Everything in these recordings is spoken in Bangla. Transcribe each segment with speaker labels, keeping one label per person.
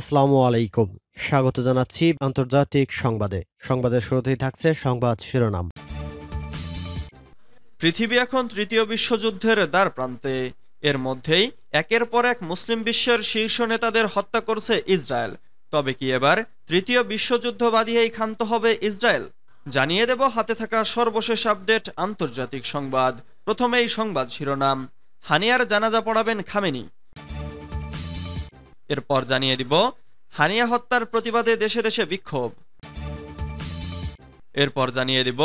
Speaker 1: আসসালামু আলাইকুম স্বাগত জানাচ্ছি আন্তর্জাতিক সংবাদে সংবাদের শুরুতেই থাকছে সংবাদ শিরোনাম পৃথিবী এখন তৃতীয় বিশ্বযুদ্ধের দ্বার প্রান্তে এর মধ্যেই একের পর এক মুসলিম বিশ্বের শীর্ষ নেতাদের হত্যা করছে ইসরায়েল তবে কি এবার তৃতীয় বিশ্বযুদ্ধ বাদিয়েই ক্ষান্ত হবে ইসরায়েল জানিয়ে দেব হাতে থাকা সর্বশেষ আপডেট আন্তর্জাতিক সংবাদ প্রথমেই সংবাদ শিরোনাম হানিয়ার জানাজা পড়াবেন খামেনি এরপর জানিয়ে দিব হানিয়া হত্যার প্রতিবাদে দেশে দেশে বিক্ষোভ এরপর জানিয়ে দিব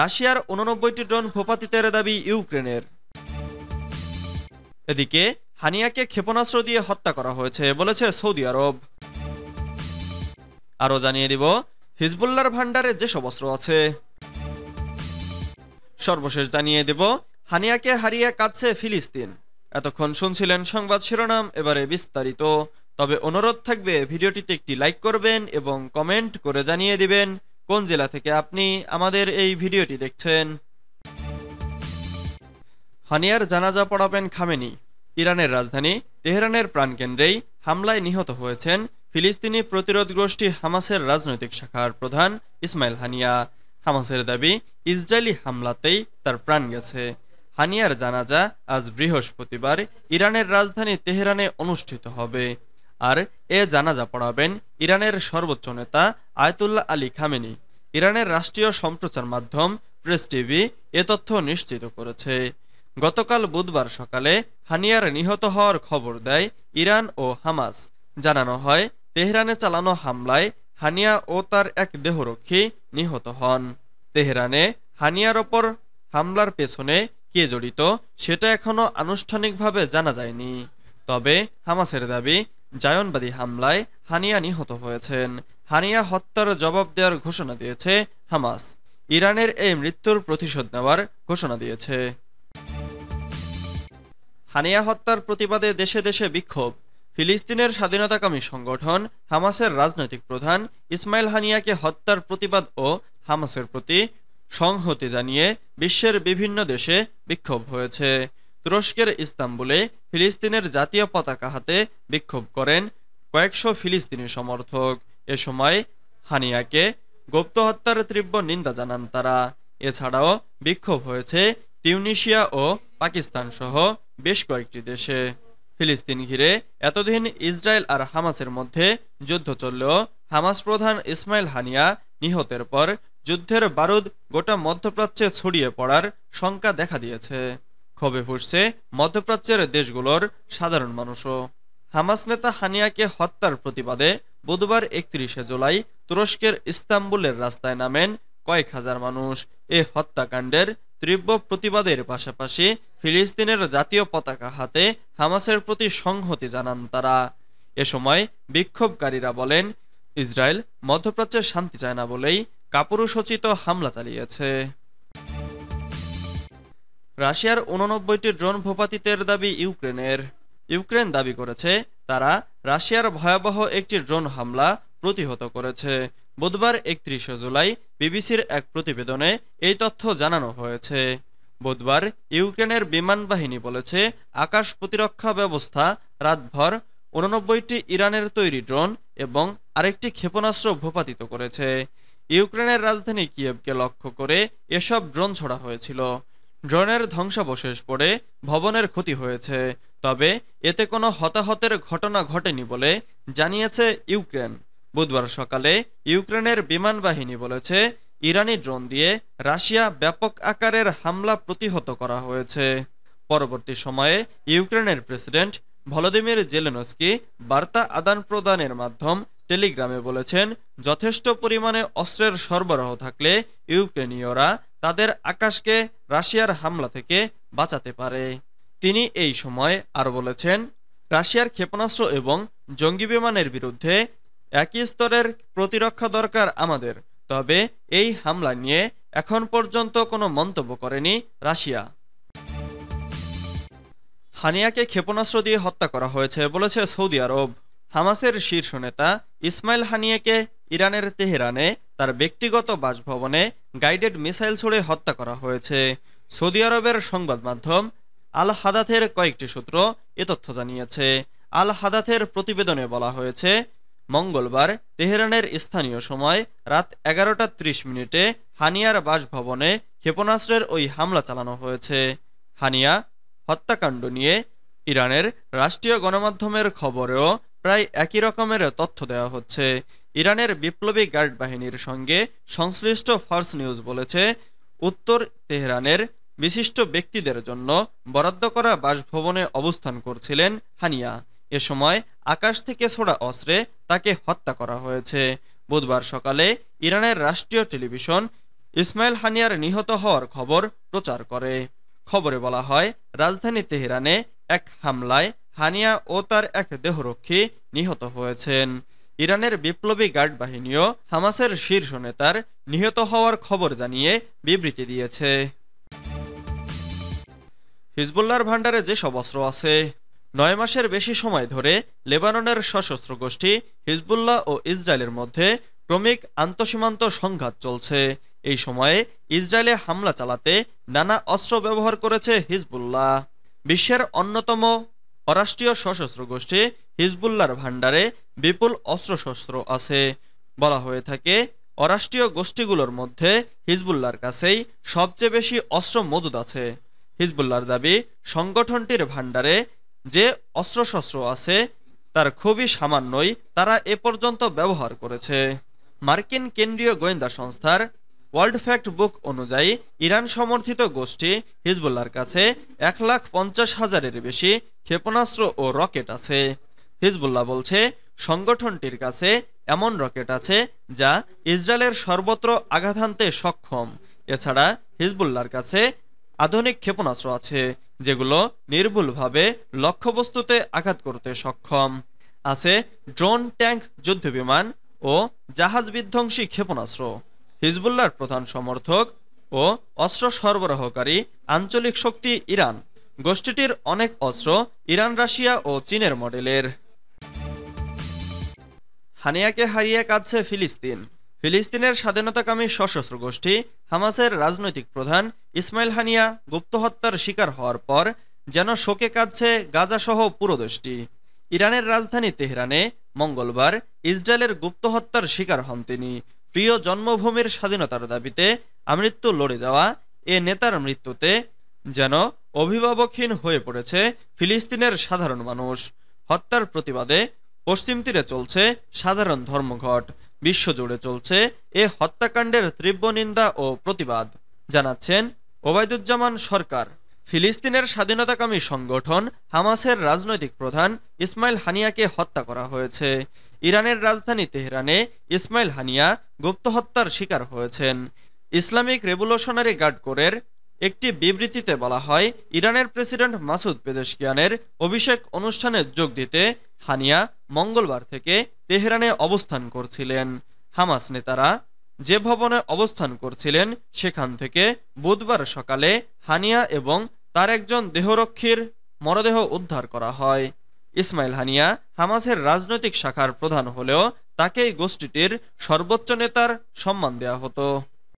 Speaker 1: রাশিয়ার উননব্বইটি ড্রোন ভূপাতিতের দাবি ইউক্রেনের এদিকে হানিয়াকে ক্ষেপণাস্ত্র দিয়ে হত্যা করা হয়েছে বলেছে সৌদি আরব আরও জানিয়ে দিব হিজবুল্লার ভান্ডারে যেসব অস্ত্র আছে সর্বশেষ জানিয়ে দেব হানিয়াকে হারিয়ে কাঁদছে ফিলিস্তিন এতক্ষণ শুনছিলেন সংবাদ শিরোনাম এবারে বিস্তারিত তবে অনুরোধ থাকবে ভিডিওটিতে একটি লাইক করবেন এবং কমেন্ট করে জানিয়ে দিবেন কোন জেলা থেকে আপনি আমাদের এই ভিডিওটি দেখছেন হানিয়ার জানাজা পড়াবেন খামেনি ইরানের রাজধানী তেহরানের প্রাণকেন্দ্রেই হামলায় নিহত হয়েছেন ফিলিস্তিনি প্রতিরোধ গোষ্ঠী হামাসের রাজনৈতিক শাখার প্রধান ইসমাইল হানিয়া হামাসের দাবি ইসরায়েলি হামলাতেই তার প্রাণ গেছে হানিয়ার জানাজা আজ বৃহস্পতিবার ইরানের রাজধানী তেহরানে অনুষ্ঠিত হবে আর এ জানাজা পড়াবেন ইরানের সর্বোচ্চ নেতা আয়তুল্লাহ আলী খামেনি ইরানের রাষ্ট্রীয় সম্প্রচার মাধ্যম প্রেস টিভি এ তথ্য নিশ্চিত করেছে গতকাল বুধবার সকালে হানিয়ার নিহত হওয়ার খবর দেয় ইরান ও হামাস জানানো হয় তেহরানে চালানো হামলায় হানিয়া ও তার এক দেহরক্ষী নিহত হন তেহরানে হানিয়ার ওপর হামলার পেছনে কে জড়িত সেটা এখনও আনুষ্ঠানিকভাবে জানা যায়নি তবে হামাসের দাবি জায়নবাদী হামলায় হানিয়া নিহত হয়েছেন হানিয়া হত্যার জবাব দেওয়ার ঘোষণা দিয়েছে হামাস ইরানের এই মৃত্যুর প্রতিশোধ নেওয়ার ঘোষণা দিয়েছে হানিয়া হত্যার প্রতিবাদে দেশে দেশে বিক্ষোভ ফিলিস্তিনের স্বাধীনতাকামী সংগঠন হামাসের রাজনৈতিক প্রধান ইসমাইল হানিয়াকে হত্যার প্রতিবাদ ও হামাসের প্রতি সংহতি জানিয়ে বিশ্বের বিভিন্ন দেশে বিক্ষোভ হয়েছে তুরস্কের ইস্তাম্বুলে ফিলিস্তিনের জাতীয় পতাকা হাতে বিক্ষোভ করেন কয়েকশো ফিলিস্তিনি সমর্থক এ সময় হানিয়াকে গুপ্ত হত্যার তীব্র নিন্দা জানান তারা এছাড়াও বিক্ষোভ হয়েছে তিউনিশিয়া ও পাকিস্তান সহ বেশ কয়েকটি দেশে ফিলিস্তিন ঘিরে এতদিন ইসরায়েল আর হামাসের মধ্যে যুদ্ধ চললেও হামাস প্রধান ইসমাইল হানিয়া নিহতের পর যুদ্ধের বারুদ গোটা মধ্যপ্রাচ্যে ছড়িয়ে পড়ার শঙ্কা দেখা দিয়েছে ক্ষোভে ফুটছে মধ্যপ্রাচ্যের দেশগুলোর সাধারণ মানুষও হামাস নেতা হানিয়াকে হত্যার প্রতিবাদে বুধবার একত্রিশে জুলাই তুরস্কের ইস্তাম্বুলের রাস্তায় নামেন কয়েক হাজার মানুষ এ হত্যাকাণ্ডের তীব্র প্রতিবাদের পাশাপাশি ফিলিস্তিনের জাতীয় পতাকা হাতে হামাসের প্রতি সংহতি জানান তারা এ সময় বিক্ষোভকারীরা বলেন ইসরায়েল মধ্যপ্রাচ্যে শান্তি চায় না বলেই কাপুরুসচিত হামলা চালিয়েছে রাশিয়ার উননব্বইটি ড্রোন ভূপাতিতের দাবি ইউক্রেনের ইউক্রেন দাবি করেছে তারা রাশিয়ার ভয়াবহ একটি ড্রোন হামলা প্রতিহত করেছে বুধবার একত্রিশে জুলাই বিবিসির এক প্রতিবেদনে এই তথ্য জানানো হয়েছে বুধবার ইউক্রেনের বিমান বাহিনী বলেছে আকাশ প্রতিরক্ষা ব্যবস্থা রাতভর উননব্বইটি ইরানের তৈরি ড্রোন এবং আরেকটি ক্ষেপণাস্ত্র ভূপাতিত করেছে ইউক্রেনের রাজধানী কিয়েভকে লক্ষ্য করে এসব ড্রোন ছড়া হয়েছিল ড্রোনের ধ্বংসাবশেষ পড়ে ভবনের ক্ষতি হয়েছে তবে এতে কোনো হতাহতের ঘটনা ঘটেনি বলে জানিয়েছে ইউক্রেন বুধবার সকালে ইউক্রেনের বিমান বাহিনী বলেছে ইরানি ড্রোন দিয়ে রাশিয়া ব্যাপক আকারের হামলা প্রতিহত করা হয়েছে পরবর্তী সময়ে ইউক্রেনের প্রেসিডেন্ট ভলোদিমির জেলেনস্কি বার্তা আদান প্রদানের মাধ্যম টেলিগ্রামে বলেছেন যথেষ্ট পরিমাণে অস্ত্রের সরবরাহ থাকলে ইউক্রেনীয়রা তাদের আকাশকে রাশিয়ার হামলা থেকে বাঁচাতে পারে তিনি এই সময় আর বলেছেন রাশিয়ার ক্ষেপণাস্ত্র এবং জঙ্গি বিমানের বিরুদ্ধে একই স্তরের প্রতিরক্ষা দরকার আমাদের তবে এই হামলা নিয়ে এখন পর্যন্ত কোনো মন্তব্য করেনি রাশিয়া হানিয়াকে ক্ষেপণাস্ত্র দিয়ে হত্যা করা হয়েছে বলেছে সৌদি আরব হামাসের শীর্ষ নেতা ইসমাইল হানিয়াকে ইরানের তেহরানে তার ব্যক্তিগত বাসভবনে গাইডেড মিসাইল ছুড়ে হত্যা করা হয়েছে সৌদি আরবের সংবাদ মাধ্যম আল হাদাথের কয়েকটি সূত্র এ তথ্য জানিয়েছে আল হাদাথের প্রতিবেদনে বলা হয়েছে মঙ্গলবার তেহরানের স্থানীয় সময় রাত এগারোটা ত্রিশ মিনিটে হানিয়ার বাসভবনে ক্ষেপণাস্ত্রের ওই হামলা চালানো হয়েছে হানিয়া হত্যাকাণ্ড নিয়ে ইরানের রাষ্ট্রীয় গণমাধ্যমের খবরেও প্রায় একই রকমের তথ্য দেওয়া হচ্ছে ইরানের বিপ্লবী গার্ড বাহিনীর সঙ্গে সংশ্লিষ্ট ফার্স নিউজ বলেছে উত্তর তেহরানের বিশিষ্ট ব্যক্তিদের জন্য বরাদ্দ করা বাসভবনে অবস্থান করছিলেন হানিয়া এ সময় আকাশ থেকে ছোড়া অস্ত্রে তাকে হত্যা করা হয়েছে বুধবার সকালে ইরানের রাষ্ট্রীয় টেলিভিশন ইসমাইল হানিয়ার নিহত হওয়ার খবর প্রচার করে খবরে বলা হয় রাজধানী তেহরানে এক হামলায় হানিয়া ও তার এক দেহরক্ষী নিহত হয়েছেন ইরানের বিপ্লবী গার্ড বাহিনীও হামাসের শীর্ষ নেতার নিহত হওয়ার খবর জানিয়ে বিবৃতি দিয়েছে হিজবুল্লার ভাণ্ডারে যে অস্ত্র আছে নয় মাসের বেশি সময় ধরে লেবাননের সশস্ত্র গোষ্ঠী হিজবুল্লাহ ও ইসরায়েলের মধ্যে ক্রমিক আন্তঃসীমান্ত সংঘাত চলছে এই সময়ে ইসরায়েলে হামলা চালাতে নানা অস্ত্র ব্যবহার করেছে হিজবুল্লাহ বিশ্বের অন্যতম অরাষ্ট্রীয় সশস্ত্র গোষ্ঠী হিজবুল্লার ভাণ্ডারে বিপুল অস্ত্রশস্ত্র আছে বলা হয়ে থাকে অরাষ্ট্রীয় গোষ্ঠীগুলোর মধ্যে হিজবুল্লার কাছেই সবচেয়ে বেশি অস্ত্র মজুদ আছে হিজবুল্লার দাবি সংগঠনটির ভাণ্ডারে যে অস্ত্রশস্ত্র আছে তার খুবই সামান্যই তারা এ পর্যন্ত ব্যবহার করেছে মার্কিন কেন্দ্রীয় গোয়েন্দা সংস্থার ওয়ার্ল্ড ফ্যাক্ট বুক অনুযায়ী ইরান সমর্থিত গোষ্ঠী হিজবুল্লার কাছে এক লাখ পঞ্চাশ হাজারের বেশি ক্ষেপণাস্ত্র ও রকেট আছে হিজবুল্লাহ বলছে সংগঠনটির কাছে এমন রকেট আছে যা ইসরায়েলের সর্বত্র আঘাত হানতে সক্ষম এছাড়া হিজবুল্লার কাছে আধুনিক ক্ষেপণাস্ত্র আছে যেগুলো নির্ভুলভাবে লক্ষ্যবস্তুতে আঘাত করতে সক্ষম আছে ড্রোন ট্যাঙ্ক যুদ্ধবিমান ও জাহাজ বিধ্বংসী ক্ষেপণাস্ত্র হিজবুল্লার প্রধান সমর্থক ও অস্ত্র সরবরাহকারী আঞ্চলিক শক্তি ইরান গোষ্ঠীটির অনেক অস্ত্র ইরান রাশিয়া ও চীনের মডেলের হানিয়াকে হারিয়ে কাঁদছে ফিলিস্তিন ফিলিস্তিনের স্বাধীনতাকামী সশস্ত্র গোষ্ঠী হামাসের রাজনৈতিক প্রধান ইসমাইল হানিয়া গুপ্ত হত্যার শিকার হওয়ার পর যেন শোকে কাঁদছে গাজাসহ পুরো দেশটি ইরানের রাজধানী তেহরানে মঙ্গলবার ইসরায়েলের গুপ্ত হত্যার শিকার হন তিনি প্রিয় জন্মভূমির স্বাধীনতার দাবিতে আমৃত্যু লড়ে যাওয়া এ নেতার মৃত্যুতে যেন অভিভাবকহীন হয়ে পড়েছে ফিলিস্তিনের সাধারণ মানুষ হত্যার প্রতিবাদে পশ্চিম তীরে চলছে সাধারণ ধর্মঘট বিশ্বজুড়ে চলছে এ হত্যাকাণ্ডের তীব্র নিন্দা ও প্রতিবাদ জানাচ্ছেন ওবায়দুজ্জামান সরকার ফিলিস্তিনের স্বাধীনতাকামী সংগঠন হামাসের রাজনৈতিক প্রধান ইসমাইল হানিয়াকে হত্যা করা হয়েছে ইরানের রাজধানী তেহরানে ইসমাইল হানিয়া গুপ্ত হত্যার শিকার হয়েছেন ইসলামিক রেভলিউশনারি গার্ড কোরের একটি বিবৃতিতে বলা হয় ইরানের প্রেসিডেন্ট মাসুদ পেজেশকিয়ানের অভিষেক অনুষ্ঠানে যোগ দিতে হানিয়া মঙ্গলবার থেকে তেহরানে অবস্থান করছিলেন হামাস নেতারা যে ভবনে অবস্থান করছিলেন সেখান থেকে বুধবার সকালে হানিয়া এবং তার একজন দেহরক্ষীর মরদেহ উদ্ধার করা হয় ইসমাইল হানিয়া হামাসের রাজনৈতিক শাখার প্রধান হলেও তাকেই গোষ্ঠীটির সর্বোচ্চ নেতার সম্মান দেয়া হতো